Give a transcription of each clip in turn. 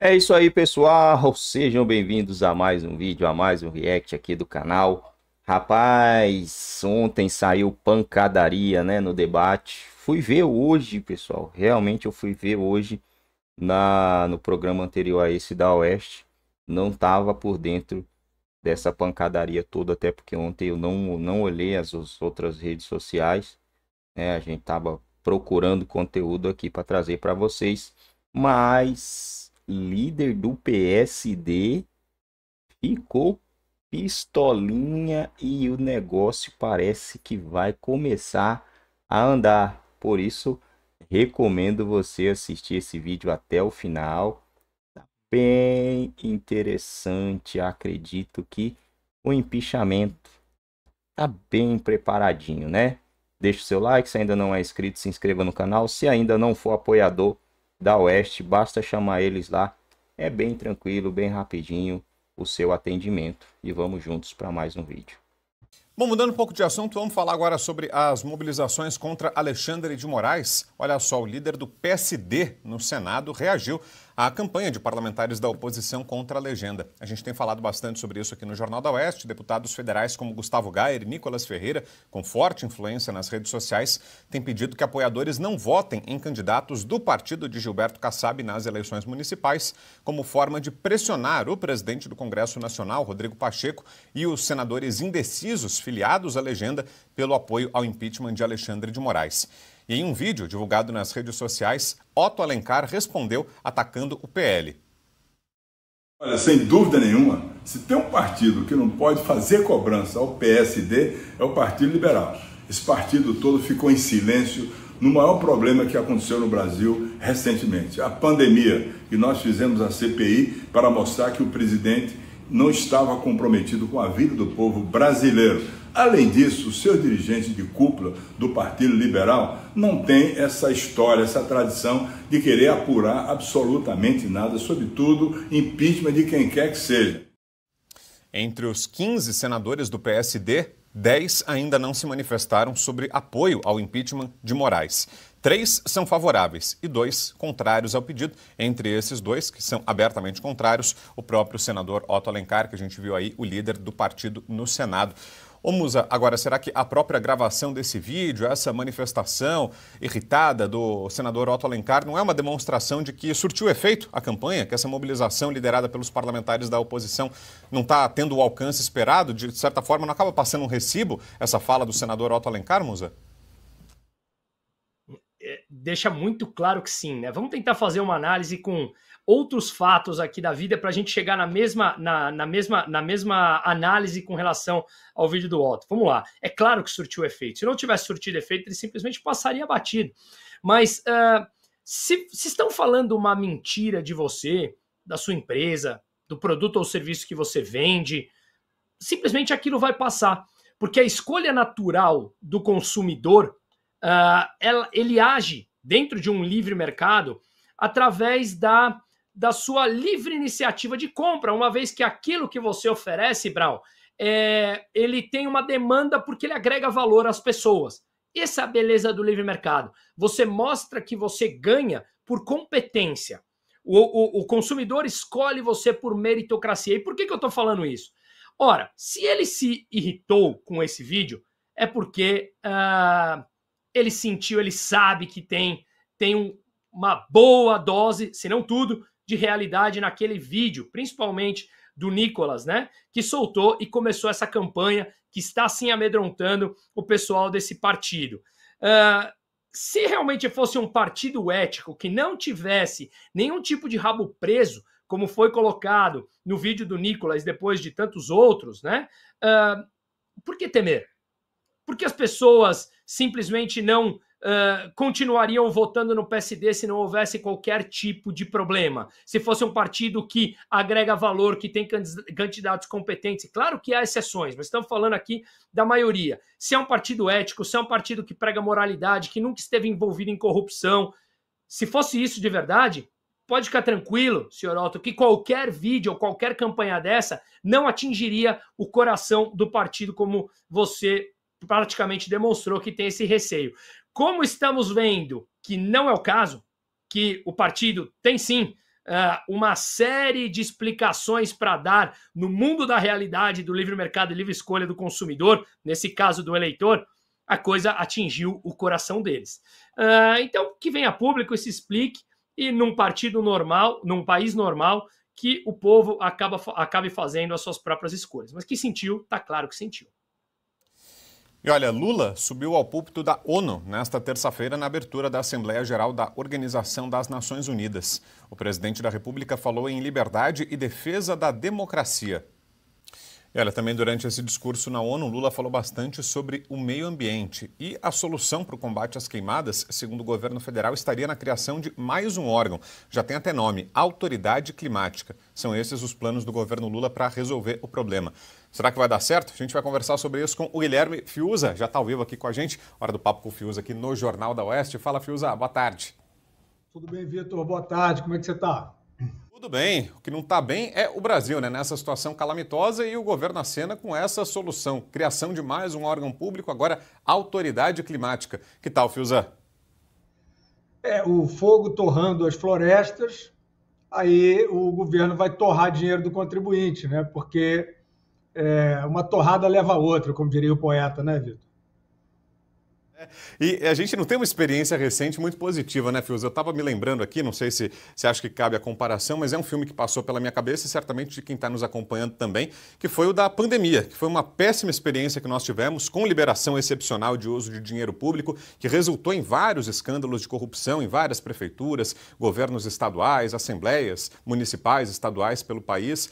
É isso aí, pessoal. Sejam bem-vindos a mais um vídeo, a mais um react aqui do canal. Rapaz, ontem saiu pancadaria, né, no debate. Fui ver hoje, pessoal. Realmente eu fui ver hoje na no programa anterior a esse da Oeste. Não tava por dentro dessa pancadaria toda, até porque ontem eu não não olhei as outras redes sociais. É, a gente tava procurando conteúdo aqui para trazer para vocês, mas líder do PSD ficou pistolinha e o negócio parece que vai começar a andar. Por isso, recomendo você assistir esse vídeo até o final. Tá bem interessante, acredito que o empichamento tá bem preparadinho, né? Deixe o seu like, se ainda não é inscrito, se inscreva no canal. Se ainda não for apoiador, da Oeste, basta chamar eles lá. É bem tranquilo, bem rapidinho o seu atendimento e vamos juntos para mais um vídeo. Bom, mudando um pouco de assunto, vamos falar agora sobre as mobilizações contra Alexandre de Moraes. Olha só, o líder do PSD no Senado reagiu a campanha de parlamentares da oposição contra a legenda. A gente tem falado bastante sobre isso aqui no Jornal da Oeste. Deputados federais como Gustavo Gayer e Nicolas Ferreira, com forte influência nas redes sociais, têm pedido que apoiadores não votem em candidatos do partido de Gilberto Kassab nas eleições municipais, como forma de pressionar o presidente do Congresso Nacional, Rodrigo Pacheco, e os senadores indecisos filiados à legenda pelo apoio ao impeachment de Alexandre de Moraes. E em um vídeo divulgado nas redes sociais, Otto Alencar respondeu atacando o PL. Olha, sem dúvida nenhuma, se tem um partido que não pode fazer cobrança ao PSD, é o Partido Liberal. Esse partido todo ficou em silêncio no maior problema que aconteceu no Brasil recentemente, a pandemia. E nós fizemos a CPI para mostrar que o presidente não estava comprometido com a vida do povo brasileiro. Além disso, os seus dirigentes de cúpula do Partido Liberal não têm essa história, essa tradição de querer apurar absolutamente nada, sobretudo impeachment de quem quer que seja. Entre os 15 senadores do PSD, 10 ainda não se manifestaram sobre apoio ao impeachment de Moraes. Três são favoráveis e dois contrários ao pedido. Entre esses dois, que são abertamente contrários, o próprio senador Otto Alencar, que a gente viu aí, o líder do partido no Senado. Ô Musa, agora, será que a própria gravação desse vídeo, essa manifestação irritada do senador Otto Alencar, não é uma demonstração de que surtiu efeito a campanha, que essa mobilização liderada pelos parlamentares da oposição não está tendo o alcance esperado? De certa forma, não acaba passando um recibo essa fala do senador Otto Alencar, Musa? deixa muito claro que sim, né? Vamos tentar fazer uma análise com outros fatos aqui da vida para a gente chegar na mesma, na, na, mesma, na mesma análise com relação ao vídeo do Otto. Vamos lá. É claro que surtiu efeito. Se não tivesse surtido efeito, ele simplesmente passaria batido. Mas uh, se, se estão falando uma mentira de você, da sua empresa, do produto ou serviço que você vende, simplesmente aquilo vai passar. Porque a escolha natural do consumidor, uh, ela, ele age dentro de um livre mercado, através da, da sua livre iniciativa de compra, uma vez que aquilo que você oferece, Brown, é, ele tem uma demanda porque ele agrega valor às pessoas. Essa é a beleza do livre mercado. Você mostra que você ganha por competência. O, o, o consumidor escolhe você por meritocracia. E por que, que eu estou falando isso? Ora, se ele se irritou com esse vídeo, é porque ah, ele sentiu, ele sabe que tem, tem um, uma boa dose, se não tudo, de realidade naquele vídeo, principalmente do Nicolas, né? Que soltou e começou essa campanha que está assim amedrontando o pessoal desse partido. Uh, se realmente fosse um partido ético que não tivesse nenhum tipo de rabo preso, como foi colocado no vídeo do Nicolas depois de tantos outros, né? Uh, por que temer? Por que as pessoas simplesmente não uh, continuariam votando no PSD se não houvesse qualquer tipo de problema? Se fosse um partido que agrega valor, que tem candidatos competentes, claro que há exceções, mas estamos falando aqui da maioria. Se é um partido ético, se é um partido que prega moralidade, que nunca esteve envolvido em corrupção, se fosse isso de verdade, pode ficar tranquilo, senhor Otto, que qualquer vídeo ou qualquer campanha dessa não atingiria o coração do partido como você praticamente demonstrou que tem esse receio. Como estamos vendo que não é o caso, que o partido tem sim ah, uma série de explicações para dar no mundo da realidade do livre mercado e livre escolha do consumidor, nesse caso do eleitor, a coisa atingiu o coração deles. Ah, então, que venha público e se explique, e num partido normal, num país normal, que o povo acaba, acabe fazendo as suas próprias escolhas. Mas que sentiu, tá claro que sentiu. E olha, Lula subiu ao púlpito da ONU nesta terça-feira na abertura da Assembleia Geral da Organização das Nações Unidas. O presidente da República falou em liberdade e defesa da democracia. Ela também durante esse discurso na ONU, Lula falou bastante sobre o meio ambiente e a solução para o combate às queimadas, segundo o governo federal, estaria na criação de mais um órgão, já tem até nome, Autoridade Climática. São esses os planos do governo Lula para resolver o problema. Será que vai dar certo? A gente vai conversar sobre isso com o Guilherme Fiuza, já está ao vivo aqui com a gente. Hora do papo com o Fiuza aqui no Jornal da Oeste. Fala, Fiuza, boa tarde. Tudo bem, Vitor? Boa tarde. Como é que você está? Tudo bem. O que não está bem é o Brasil, né? Nessa situação calamitosa e o governo acena com essa solução. Criação de mais um órgão público, agora autoridade climática. Que tal, Fiuza? É, o fogo torrando as florestas, aí o governo vai torrar dinheiro do contribuinte, né? Porque é, uma torrada leva a outra, como diria o poeta, né, Vitor? E a gente não tem uma experiência recente muito positiva, né, Fios? Eu estava me lembrando aqui, não sei se você acha que cabe a comparação, mas é um filme que passou pela minha cabeça e certamente de quem está nos acompanhando também, que foi o da pandemia, que foi uma péssima experiência que nós tivemos com liberação excepcional de uso de dinheiro público, que resultou em vários escândalos de corrupção em várias prefeituras, governos estaduais, assembleias municipais, estaduais pelo país.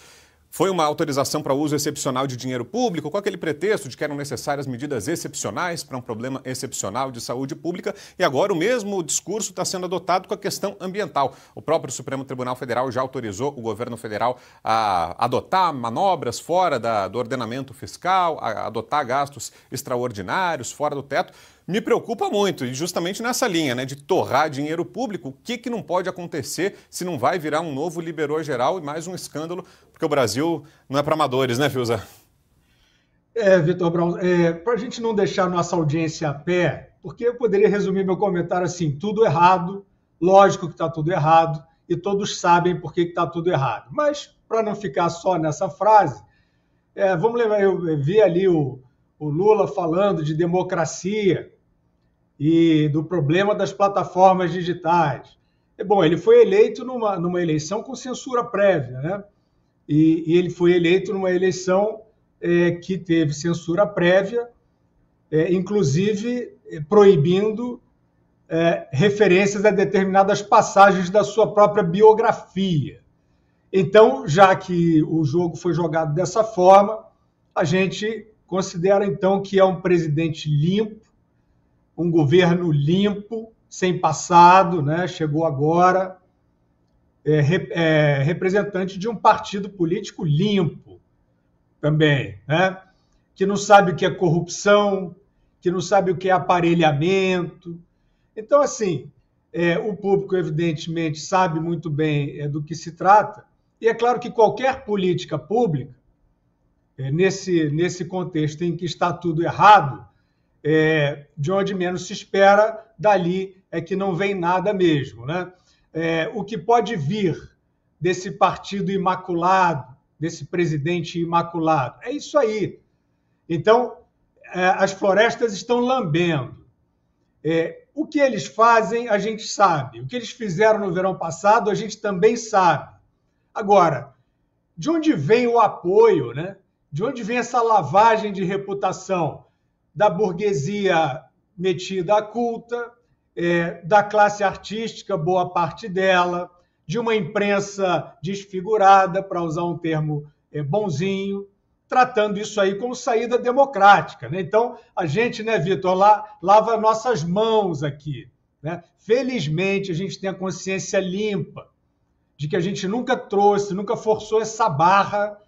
Foi uma autorização para uso excepcional de dinheiro público, com aquele pretexto de que eram necessárias medidas excepcionais para um problema excepcional de saúde pública, e agora o mesmo discurso está sendo adotado com a questão ambiental. O próprio Supremo Tribunal Federal já autorizou o governo federal a adotar manobras fora da, do ordenamento fiscal, a adotar gastos extraordinários, fora do teto me preocupa muito, e justamente nessa linha, né, de torrar dinheiro público, o que, que não pode acontecer se não vai virar um novo liberou geral e mais um escândalo, porque o Brasil não é para amadores, né, Filza? É, Vitor Brown, é, para a gente não deixar nossa audiência a pé, porque eu poderia resumir meu comentário assim: tudo errado, lógico que está tudo errado, e todos sabem por que está tudo errado. Mas, para não ficar só nessa frase, é, vamos levar, eu vi ali o, o Lula falando de democracia, e do problema das plataformas digitais. E, bom, ele foi eleito numa, numa eleição com censura prévia, né? E, e ele foi eleito numa eleição é, que teve censura prévia, é, inclusive é, proibindo é, referências a determinadas passagens da sua própria biografia. Então, já que o jogo foi jogado dessa forma, a gente considera então que é um presidente limpo, um governo limpo, sem passado, né? chegou agora, é, é, representante de um partido político limpo também, né? que não sabe o que é corrupção, que não sabe o que é aparelhamento. Então, assim, é, o público, evidentemente, sabe muito bem é, do que se trata, e é claro que qualquer política pública, é, nesse, nesse contexto em que está tudo errado, é, de onde menos se espera, dali é que não vem nada mesmo. Né? É, o que pode vir desse partido imaculado, desse presidente imaculado? É isso aí. Então, é, as florestas estão lambendo. É, o que eles fazem, a gente sabe. O que eles fizeram no verão passado, a gente também sabe. Agora, de onde vem o apoio, né? De onde vem essa lavagem de reputação? da burguesia metida à culta, é, da classe artística, boa parte dela, de uma imprensa desfigurada, para usar um termo é, bonzinho, tratando isso aí como saída democrática. Né? Então, a gente, né, Vitor, lava nossas mãos aqui. Né? Felizmente, a gente tem a consciência limpa de que a gente nunca trouxe, nunca forçou essa barra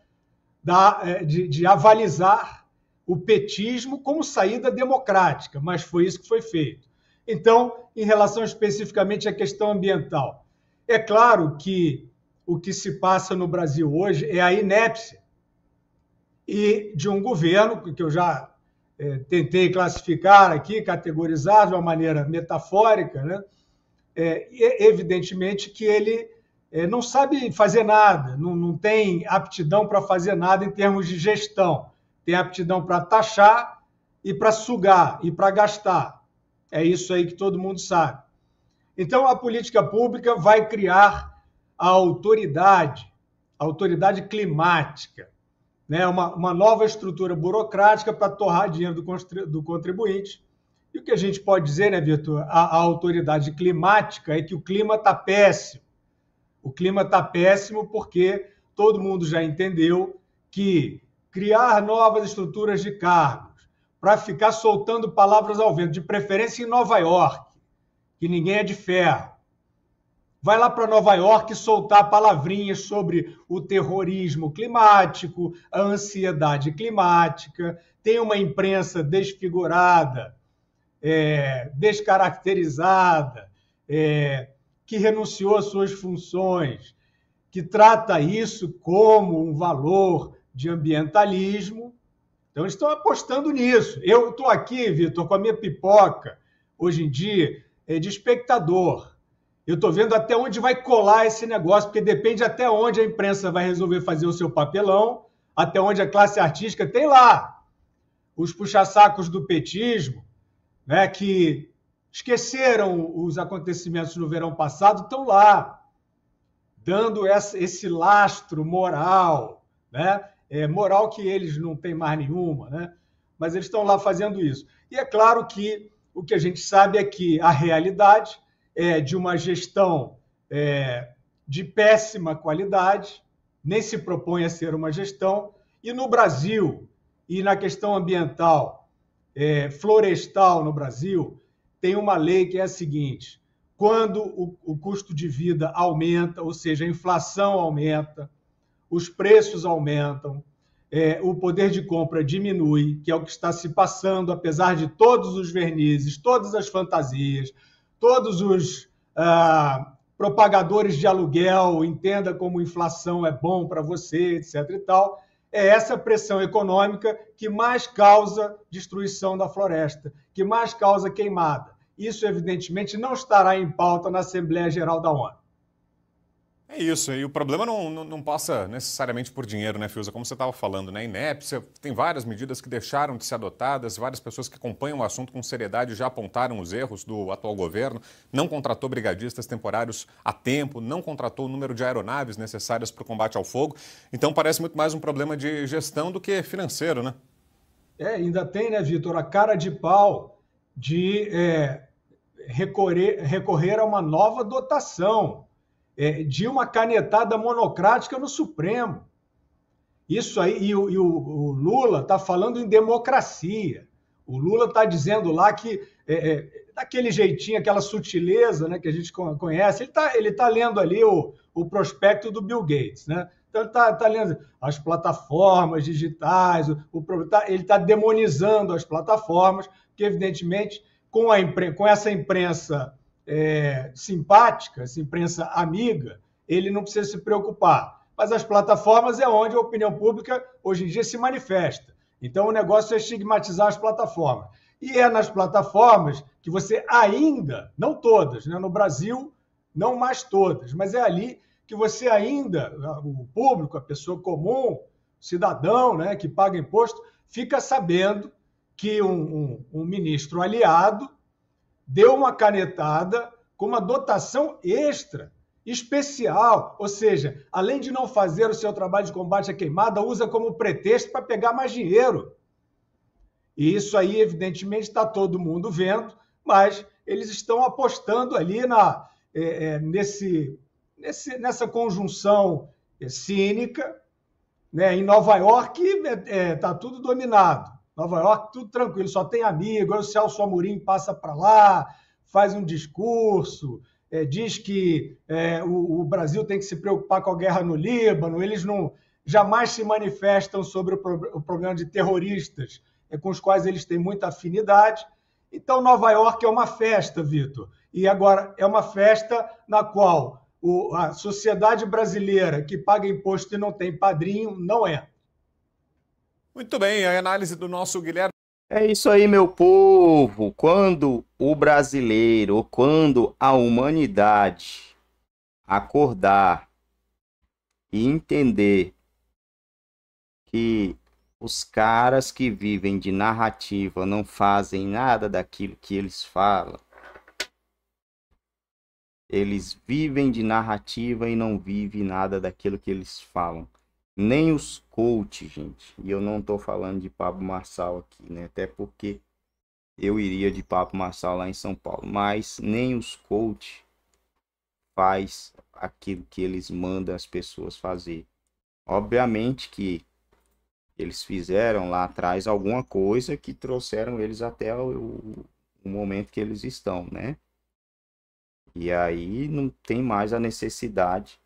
da, é, de, de avalizar o petismo como saída democrática, mas foi isso que foi feito. Então, em relação especificamente à questão ambiental, é claro que o que se passa no Brasil hoje é a inépcia e de um governo que eu já é, tentei classificar aqui, categorizar de uma maneira metafórica, né? É, evidentemente que ele é, não sabe fazer nada, não, não tem aptidão para fazer nada em termos de gestão tem aptidão para taxar e para sugar e para gastar. É isso aí que todo mundo sabe. Então, a política pública vai criar a autoridade, a autoridade climática, né? uma, uma nova estrutura burocrática para torrar dinheiro do, do contribuinte. E o que a gente pode dizer, né, Vitor? A, a autoridade climática é que o clima está péssimo. O clima está péssimo porque todo mundo já entendeu que criar novas estruturas de cargos, para ficar soltando palavras ao vento, de preferência em Nova York, que ninguém é de ferro. Vai lá para Nova York soltar palavrinhas sobre o terrorismo climático, a ansiedade climática, tem uma imprensa desfigurada, é, descaracterizada, é, que renunciou às suas funções, que trata isso como um valor de ambientalismo. Então, eles estão apostando nisso. Eu estou aqui, Vitor, com a minha pipoca, hoje em dia, é, de espectador. Eu estou vendo até onde vai colar esse negócio, porque depende até onde a imprensa vai resolver fazer o seu papelão, até onde a classe artística tem lá os puxa-sacos do petismo, né, que esqueceram os acontecimentos no verão passado, estão lá, dando esse lastro moral. Né? É, moral que eles não têm mais nenhuma, né? mas eles estão lá fazendo isso. E é claro que o que a gente sabe é que a realidade é de uma gestão é, de péssima qualidade, nem se propõe a ser uma gestão, e no Brasil, e na questão ambiental, é, florestal no Brasil, tem uma lei que é a seguinte: quando o, o custo de vida aumenta, ou seja, a inflação aumenta, os preços aumentam, é, o poder de compra diminui, que é o que está se passando, apesar de todos os vernizes, todas as fantasias, todos os ah, propagadores de aluguel, entenda como inflação é bom para você, etc. e tal. É essa pressão econômica que mais causa destruição da floresta, que mais causa queimada. Isso, evidentemente, não estará em pauta na Assembleia Geral da ONU. É isso, e o problema não, não, não passa necessariamente por dinheiro, né, Fiuza? Como você estava falando, né? Inépcia, tem várias medidas que deixaram de ser adotadas, várias pessoas que acompanham o assunto com seriedade já apontaram os erros do atual governo, não contratou brigadistas temporários a tempo, não contratou o número de aeronaves necessárias para o combate ao fogo. Então parece muito mais um problema de gestão do que financeiro, né? É, ainda tem, né, Vitor, a cara de pau de é, recorrer, recorrer a uma nova dotação é, de uma canetada monocrática no Supremo. Isso aí, e o, e o, o Lula está falando em democracia. O Lula está dizendo lá que, é, é, daquele jeitinho, aquela sutileza né, que a gente conhece, ele está ele tá lendo ali o, o prospecto do Bill Gates, né? Então ele está tá lendo as plataformas digitais, o, o tá, ele está demonizando as plataformas, que evidentemente com, a impren com essa imprensa é, simpática, essa imprensa amiga, ele não precisa se preocupar. Mas as plataformas é onde a opinião pública hoje em dia se manifesta. Então o negócio é estigmatizar as plataformas. E é nas plataformas que você ainda, não todas, né? no Brasil, não mais todas, mas é ali que você ainda, o público, a pessoa comum, cidadão né? que paga imposto, fica sabendo que um, um, um ministro aliado deu uma canetada com uma dotação extra, especial. Ou seja, além de não fazer o seu trabalho de combate à queimada, usa como pretexto para pegar mais dinheiro. E isso aí, evidentemente, está todo mundo vendo, mas eles estão apostando ali na, é, é, nesse, nesse, nessa conjunção é, cínica. Né? Em Nova York está é, é, tudo dominado. Nova York, tudo tranquilo, só tem amigo. Aí o Celso Amorim passa para lá, faz um discurso, é, diz que é, o, o, Brasil tem que se preocupar com a guerra no Líbano. Eles não jamais se manifestam sobre o, pro, o problema de terroristas, é, com os quais eles têm muita afinidade. Então, Nova York é uma festa, Vitor. E agora é uma festa na qual o, a sociedade brasileira que paga imposto e não tem padrinho não é. Muito bem, a análise do nosso Guilherme. É isso aí, meu povo. Quando o brasileiro, ou quando a humanidade acordar e entender que os caras que vivem de narrativa não fazem nada daquilo que eles falam. Eles vivem de narrativa e não vivem nada daquilo que eles falam nem os coach, gente. E eu não tô falando de Pablo Marçal aqui, né? Até porque eu iria de Pablo Marçal lá em São Paulo, mas nem os coach faz aquilo que eles mandam as pessoas fazer. Obviamente que eles fizeram lá atrás alguma coisa que trouxeram eles até o, o momento que eles estão, né? E aí não tem mais a necessidade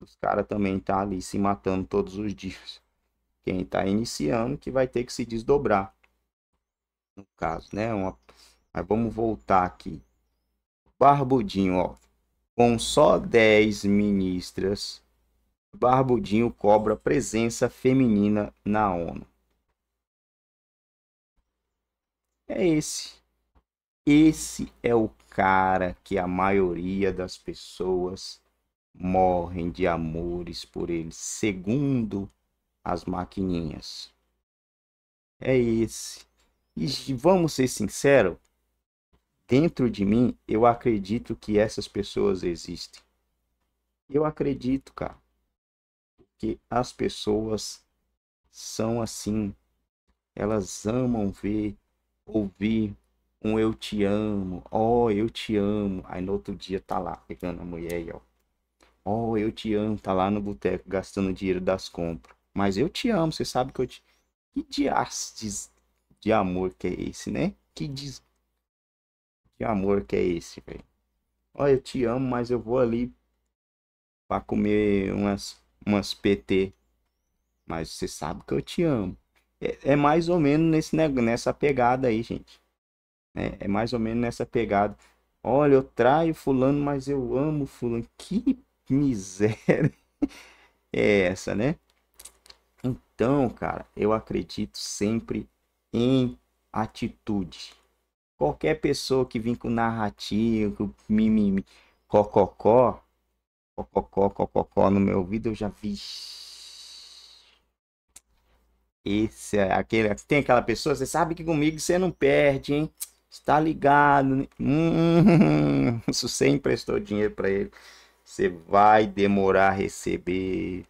os caras também tá ali se matando todos os dias. Quem está iniciando que vai ter que se desdobrar. No caso, né? Uma... Mas vamos voltar aqui. Barbudinho, ó. Com só 10 ministras, Barbudinho cobra presença feminina na ONU. É esse. Esse é o cara que a maioria das pessoas morrem de amores por ele, segundo as maquininhas. É esse. E vamos ser sinceros, dentro de mim eu acredito que essas pessoas existem. Eu acredito, cara, que as pessoas são assim. Elas amam ver, ouvir um eu te amo, ó, oh, eu te amo. Aí no outro dia tá lá pegando a mulher e ó, Oh, eu te amo, tá lá no boteco gastando dinheiro das compras. Mas eu te amo, você sabe que eu te. Que diastes de amor que é esse, né? Que des... Que amor que é esse, velho? Olha, eu te amo, mas eu vou ali pra comer umas, umas PT. Mas você sabe que eu te amo. É, é mais ou menos nesse, nessa pegada aí, gente. É, é mais ou menos nessa pegada. Olha, eu traio fulano, mas eu amo fulano. Que que miséria é essa, né? Então, cara, eu acredito sempre em atitude. Qualquer pessoa que vem com narrativa, com mimimi, cococó, cococó, cococó no meu ouvido, eu já vi. Esse é aquele, tem aquela pessoa, você sabe que comigo você não perde, hein? Está ligado? Né? Hum, se você emprestou dinheiro para ele, você vai demorar a receber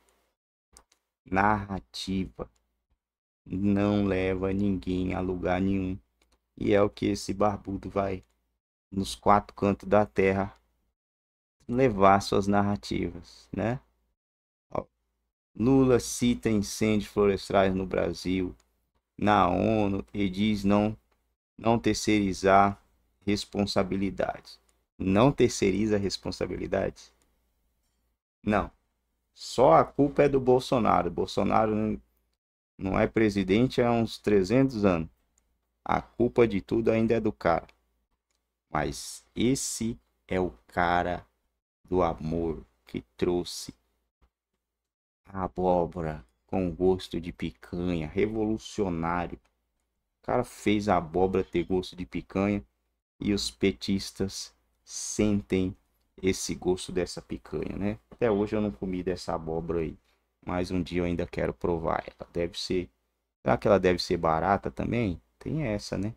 narrativa. Não leva ninguém a lugar nenhum. E é o que esse barbudo vai nos quatro cantos da terra levar suas narrativas, né? Lula cita incêndios florestais no Brasil, na ONU e diz não não terceirizar responsabilidades. Não terceiriza responsabilidades? Não. Só a culpa é do Bolsonaro. Bolsonaro não é presidente há uns 300 anos. A culpa de tudo ainda é do cara. Mas esse é o cara do amor que trouxe a abóbora com gosto de picanha, revolucionário. O cara fez a abóbora ter gosto de picanha e os petistas sentem esse gosto dessa picanha, né? Até hoje eu não comi dessa abóbora aí, mas um dia eu ainda quero provar ela. Deve ser, será que ela deve ser barata também? Tem essa, né?